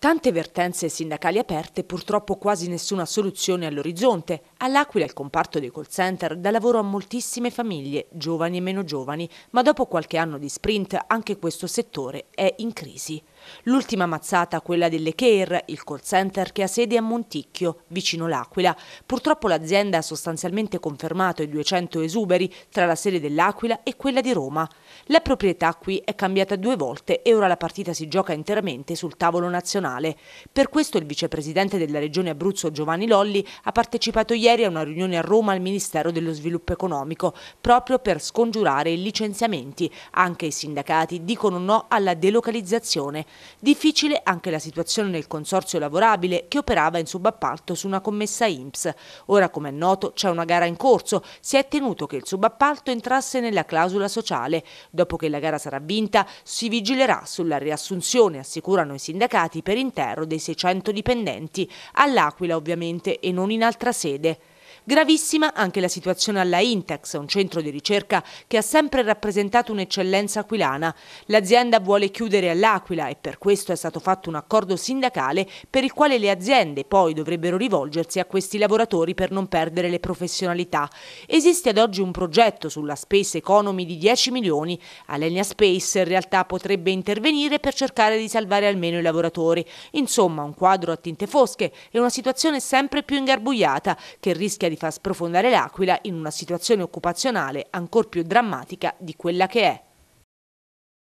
Tante vertenze sindacali aperte, purtroppo quasi nessuna soluzione all'orizzonte. All'Aquila il comparto dei call center dà lavoro a moltissime famiglie, giovani e meno giovani, ma dopo qualche anno di sprint anche questo settore è in crisi. L'ultima mazzata quella delle Care, il call center che ha sede a Monticchio, vicino l'Aquila. Purtroppo l'azienda ha sostanzialmente confermato i 200 esuberi tra la sede dell'Aquila e quella di Roma. La proprietà qui è cambiata due volte e ora la partita si gioca interamente sul tavolo nazionale. Per questo il vicepresidente della Regione Abruzzo Giovanni Lolli ha partecipato ieri a una riunione a Roma al Ministero dello Sviluppo Economico, proprio per scongiurare i licenziamenti. Anche i sindacati dicono no alla delocalizzazione Difficile anche la situazione nel consorzio lavorabile che operava in subappalto su una commessa INPS. Ora, come è noto, c'è una gara in corso. Si è tenuto che il subappalto entrasse nella clausola sociale. Dopo che la gara sarà vinta, si vigilerà sulla riassunzione, assicurano i sindacati, per intero dei 600 dipendenti. All'Aquila, ovviamente, e non in altra sede. Gravissima anche la situazione alla Intex, un centro di ricerca che ha sempre rappresentato un'eccellenza aquilana. L'azienda vuole chiudere all'Aquila e per questo è stato fatto un accordo sindacale per il quale le aziende poi dovrebbero rivolgersi a questi lavoratori per non perdere le professionalità. Esiste ad oggi un progetto sulla Space Economy di 10 milioni. Alenia Space in realtà potrebbe intervenire per cercare di salvare almeno i lavoratori. Insomma, un quadro a tinte fosche e una situazione sempre più ingarbugliata che rischia di fa sprofondare l'Aquila in una situazione occupazionale ancor più drammatica di quella che è.